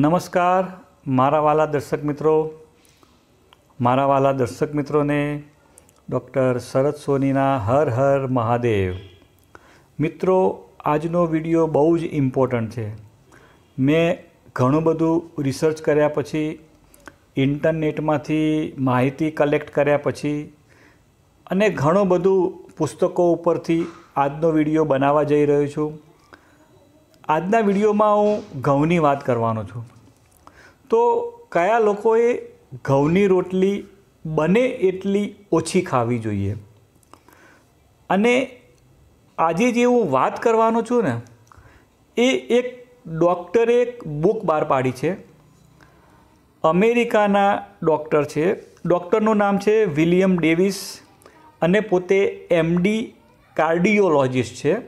નમસ્કાર મારા વાલા દર્શક મિત્રો મારા વાલા દર્શક મિત્રોને ડૉક્ટર શરદ સોનીના હર હર મહાદેવ મિત્રો આજનો વિડીયો બહુ જ ઇમ્પોર્ટન્ટ છે મેં ઘણું બધું રિસર્ચ કર્યા પછી ઇન્ટરનેટમાંથી માહિતી કલેક્ટ કર્યા પછી અને ઘણું બધું પુસ્તકો ઉપરથી આજનો વિડીયો બનાવવા જઈ રહ્યો છું આજના વિડીયોમાં હું ઘઉંની વાત કરવાનો છું તો કયા લોકોએ ઘઉંની રોટલી બને એટલી ઓછી ખાવી જોઈએ અને આજે જે હું વાત કરવાનો છું ને એ એક ડૉક્ટરે એક બુક બહાર પાડી છે અમેરિકાના ડૉક્ટર છે ડૉક્ટરનું નામ છે વિલિયમ ડેવિસ અને પોતે એમડી કાર્ડિયોલોજિસ્ટ છે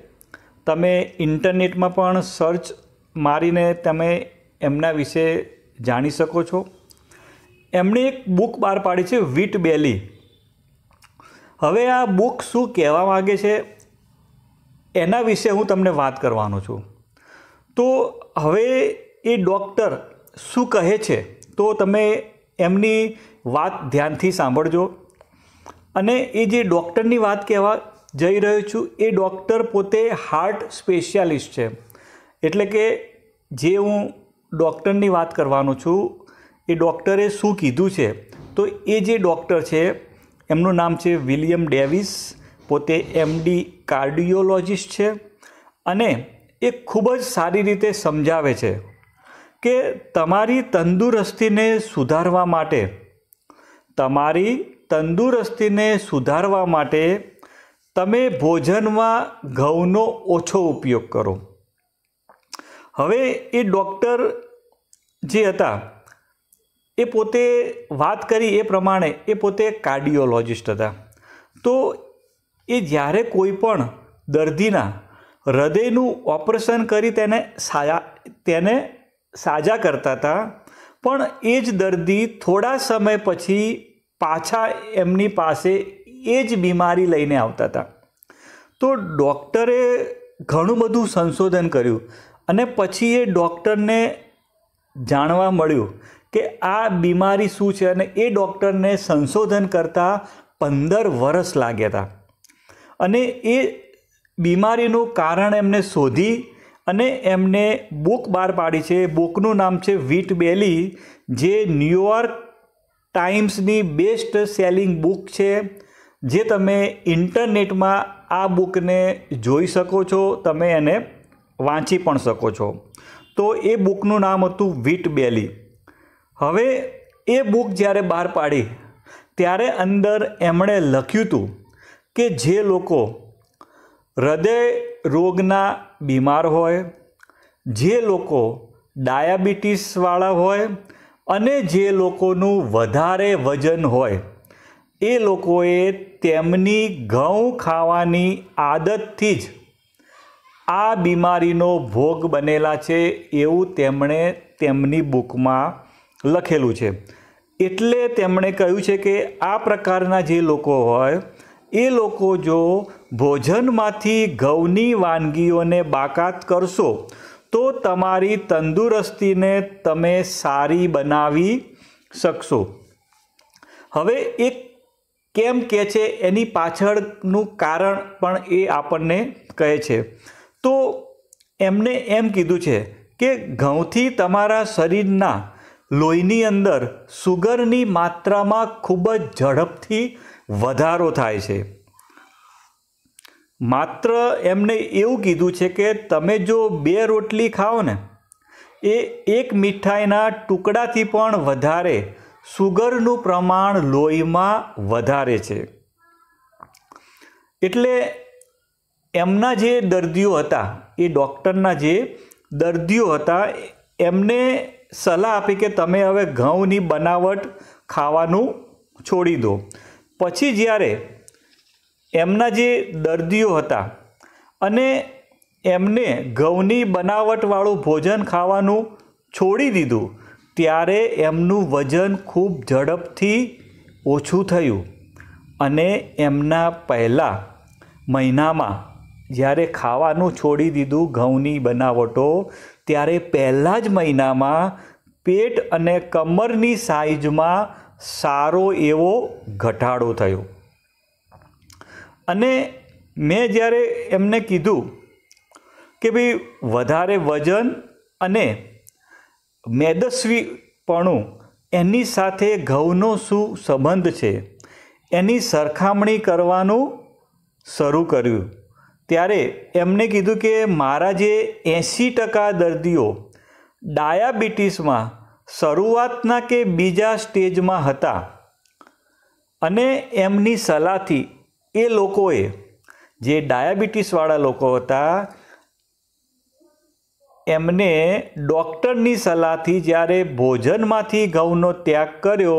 તમે ઇન્ટરનેટમાં પણ સર્ચ મારીને તમે એમના વિશે જાણી શકો છો એમણે એક બુક બહાર પાડી છે વીટ બેલી હવે આ બુક શું કહેવા માગે છે એના વિશે હું તમને વાત કરવાનો છું તો હવે એ ડૉક્ટર શું કહે છે તો તમે એમની વાત ધ્યાનથી સાંભળજો અને એ જે ડૉક્ટરની વાત કહેવા જઈ રહ્યો છું એ ડૉક્ટર પોતે હાર્ટ સ્પેશિયાલિસ્ટ છે એટલે કે જે હું ડૉક્ટરની વાત કરવાનો છું એ ડૉક્ટરે શું કીધું છે તો એ જે ડૉક્ટર છે એમનું નામ છે વિલિયમ ડેવિસ પોતે એમડી કાર્ડિયોલોજિસ્ટ છે અને એ ખૂબ જ સારી રીતે સમજાવે છે કે તમારી તંદુરસ્તીને સુધારવા માટે તમારી તંદુરસ્તીને સુધારવા માટે તમે ભોજનમાં ઘઉંનો ઓછો ઉપયોગ કરો હવે એ ડૉક્ટર જે હતા એ પોતે વાત કરી એ પ્રમાણે એ પોતે કાર્ડિયોલોજિસ્ટ હતા તો એ જ્યારે કોઈ પણ દર્દીના હૃદયનું ઓપરેશન કરી તેને સાજા તેને સાજા કરતા હતા પણ એ જ દર્દી થોડા સમય પછી પાછા એમની પાસે એ જ બીમારી લઈને આવતા હતા તો ડૉક્ટરે ઘણું બધું સંશોધન કર્યું અને પછી એ ડૉક્ટરને જાણવા મળ્યું કે આ બીમારી શું છે અને એ ડૉક્ટરને સંશોધન કરતાં પંદર વર્ષ લાગ્યા હતા અને એ બીમારીનું કારણ એમને શોધી અને એમને બુક બહાર પાડી છે બુકનું નામ છે વીટ બેલી જે ન્યુયોર્ક ટાઈમ્સની બેસ્ટ સેલિંગ બુક છે જે તમે ઇન્ટરનેટમાં આ બુકને જોઈ શકો છો તમે એને વાંચી પણ શકો છો તો એ બુકનું નામ હતું વીટ બેલી હવે એ બુક જ્યારે બહાર પાડી ત્યારે અંદર એમણે લખ્યું હતું કે જે લોકો હૃદય રોગના બીમાર હોય જે લોકો ડાયાબિટીસવાળા હોય અને જે લોકોનું વધારે વજન હોય એ લોકોએ તેમની ઘઉં ખાવાની આદતથી જ આ બીમારીનો ભોગ બનેલા છે એવું તેમણે તેમની બુકમાં લખેલું છે એટલે તેમણે કહ્યું છે કે આ પ્રકારના જે લોકો હોય એ લોકો જો ભોજનમાંથી ઘઉંની વાનગીઓને બાકાત કરશો તો તમારી તંદુરસ્તીને તમે સારી બનાવી શકશો હવે એક કેમ કે છે એની પાછળનું કારણ પણ એ આપણને કહે છે તો એમને એમ કીધું છે કે ઘઉંથી તમારા શરીરના લોહીની અંદર સુગરની માત્રામાં ખૂબ જ ઝડપથી વધારો થાય છે માત્ર એમને એવું કીધું છે કે તમે જો બે રોટલી ખાઓ ને એ એક મીઠાઈના ટુકડાથી પણ વધારે સુગરનું પ્રમાણ લોહીમાં વધારે છે એટલે એમના જે દર્દીઓ હતા એ ડૉક્ટરના જે દર્દીઓ હતા એમને સલાહ આપી કે તમે હવે ઘઉંની બનાવટ ખાવાનું છોડી દો પછી જ્યારે એમના જે દર્દીઓ હતા અને એમને ઘઉંની બનાવટવાળું ભોજન ખાવાનું છોડી દીધું ત્યારે એમનું વજન ખૂબ ઝડપથી ઓછું થયું અને એમના પહેલાં મહિનામાં જ્યારે ખાવાનું છોડી દીધું ઘઉંની બનાવટો ત્યારે પહેલાં જ મહિનામાં પેટ અને કમરની સાઇઝમાં સારો એવો ઘટાડો થયો અને મેં જ્યારે એમને કીધું કે ભાઈ વધારે વજન અને મેદસ્વીપણું એની સાથે ઘઉંનો શું સંબંધ છે એની સરખામણી કરવાનું શરૂ કર્યું ત્યારે એમને કીધું કે મારા જે એંસી ટકા દર્દીઓ ડાયાબિટીસમાં શરૂઆતના કે બીજા સ્ટેજમાં હતા અને એમની સલાહથી એ લોકોએ જે ડાયાબિટીસવાળા લોકો હતા એમને ડૉક્ટરની સલાહથી જ્યારે ભોજનમાંથી ઘઉંનો ત્યાગ કર્યો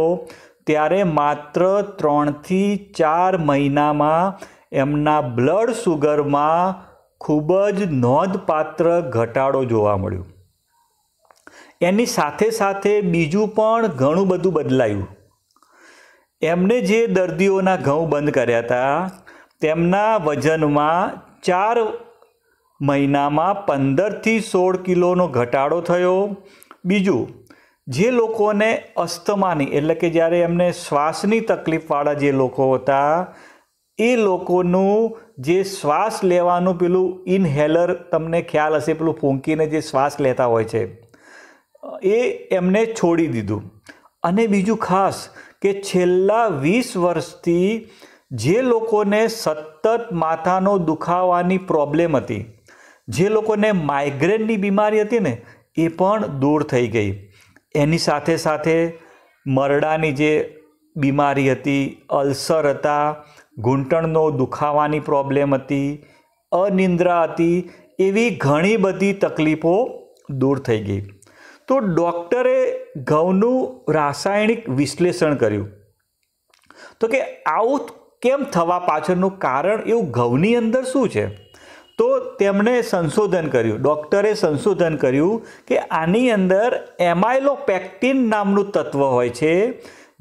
ત્યારે માત્ર ત્રણથી ચાર મહિનામાં એમના બ્લડ સુગરમાં ખૂબ જ નોંધપાત્ર ઘટાડો જોવા મળ્યો એની સાથે સાથે બીજું પણ ઘણું બધું બદલાયું એમને જે દર્દીઓના ઘઉં બંધ કર્યા હતા તેમના વજનમાં ચાર મહિનામાં પંદરથી સોળ કિલોનો ઘટાડો થયો બીજું જે લોકોને અસ્થમાની એટલે કે જ્યારે એમને શ્વાસની તકલીફવાળા જે લોકો હતા એ લોકોનું જે શ્વાસ લેવાનું પેલું ઇનહેલર તમને ખ્યાલ હશે પેલું ફૂંકીને જે શ્વાસ લેતા હોય છે એ એમને છોડી દીધું અને બીજું ખાસ કે છેલ્લા વીસ વર્ષથી જે લોકોને સતત માથાનો દુખાવાની પ્રોબ્લેમ હતી જે લોકોને માઇગ્રેનની બીમારી હતી ને એ પણ દૂર થઈ ગઈ એની સાથે સાથે મરડાની જે બીમારી હતી અલ્સર હતા ઘૂંટણનો દુખાવાની પ્રોબ્લેમ હતી અનિંદ્રા હતી એવી ઘણી બધી તકલીફો દૂર થઈ ગઈ તો ડૉક્ટરે ઘઉંનું રાસાયણિક વિશ્લેષણ કર્યું તો કે આવું કેમ થવા પાછળનું કારણ એવું ઘઉંની અંદર શું છે તો તેમણે સંશોધન કર્યું ડૉક્ટરે સંશોધન કર્યું કે આની અંદર એમાઇલોપેક્ટિન નામનું તત્વ હોય છે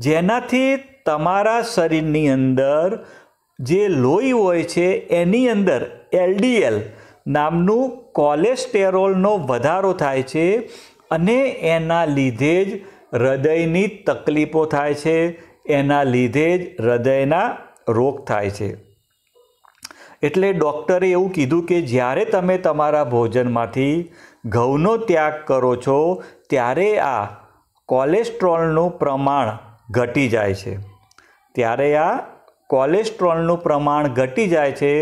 જેનાથી તમારા શરીરની અંદર જે લોહી હોય છે એની અંદર એલડીએલ નામનું કોલેસ્ટેરોલનો વધારો થાય છે અને એના લીધે જ હૃદયની તકલીફો થાય છે એના લીધે જ હૃદયના રોગ થાય છે એટલે ડૉક્ટરે એવું કીધું કે જ્યારે તમે તમારા ભોજનમાંથી ઘઉંનો ત્યાગ કરો છો ત્યારે આ કોલેસ્ટ્રોલનું પ્રમાણ ઘટી જાય છે ત્યારે આ કોલેસ્ટ્રોલનું પ્રમાણ ઘટી જાય છે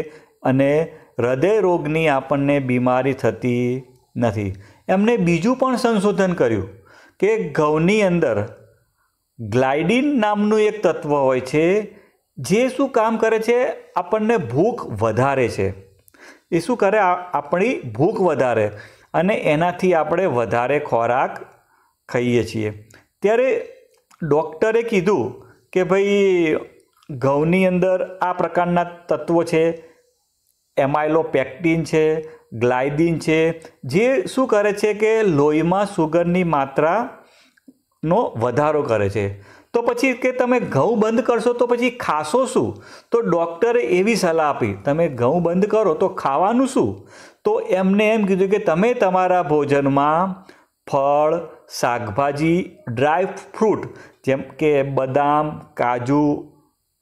અને હૃદય રોગની આપણને બીમારી થતી નથી એમણે બીજું પણ સંશોધન કર્યું કે ઘઉંની અંદર ગ્લાઇડિન નામનું એક તત્વ હોય છે જે શું કામ કરે છે આપણને ભૂખ વધારે છે એ શું કરે આપણી ભૂખ વધારે અને એનાથી આપણે વધારે ખોરાક ખાઈએ છીએ ત્યારે ડૉક્ટરે કીધું કે ભાઈ ઘઉંની અંદર આ પ્રકારના તત્વો છે એમાઇલોપેક્ટિન છે ગ્લાયડિન છે જે શું કરે છે કે લોહીમાં સુગરની માત્રાનો વધારો કરે છે તો પછી કે તમે ઘઉં બંધ કરશો તો પછી ખાશો શું તો ડૉક્ટરે એવી સલાહ આપી તમે ઘઉં બંધ કરો તો ખાવાનું શું તો એમને એમ કીધું કે તમે તમારા ભોજનમાં ફળ શાકભાજી ડ્રાય ફ્રૂટ જેમ કે બદામ કાજુ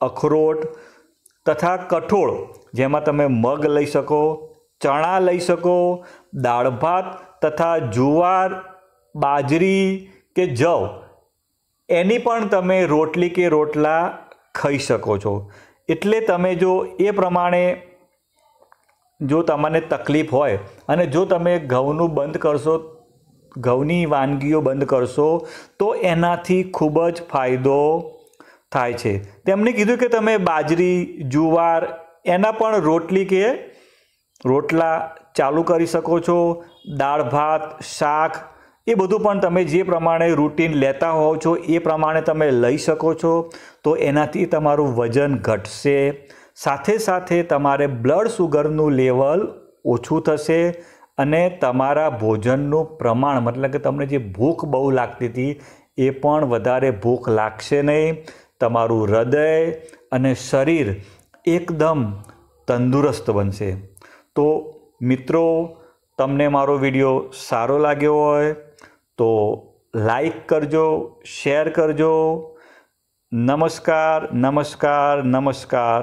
અખરોટ તથા કઠોળ જેમાં તમે મગ લઈ શકો ચણા લઈ શકો દાળ ભાત તથા જુવાર બાજરી કે જવ એની પણ તમે રોટલી કે રોટલા ખાઈ શકો છો એટલે તમે જો એ પ્રમાણે જો તમને તકલીફ હોય અને જો તમે ઘઉંનું બંધ કરશો ઘઉંની વાનગીઓ બંધ કરશો તો એનાથી ખૂબ જ ફાયદો થાય છે તેમણે કીધું કે તમે બાજરી જુવાર એના પણ રોટલી કે રોટલા ચાલુ કરી શકો છો દાળ ભાત શાક એ બધું પણ તમે જે પ્રમાણે રૂટીન લેતા હોવ છો એ પ્રમાણે તમે લઈ શકો છો તો એનાથી તમારું વજન ઘટશે સાથે સાથે તમારે બ્લડ સુગરનું લેવલ ઓછું થશે અને તમારા ભોજનનું પ્રમાણ મતલબ કે તમને જે ભૂખ બહુ લાગતી હતી એ પણ વધારે ભૂખ લાગશે નહીં તમારું હૃદય અને શરીર એકદમ તંદુરસ્ત બનશે તો મિત્રો તમને મારો વિડીયો સારો લાગ્યો હોય તો લાઈક કરજો શેર કરજો નમસ્કાર નમસ્કાર નમસ્કાર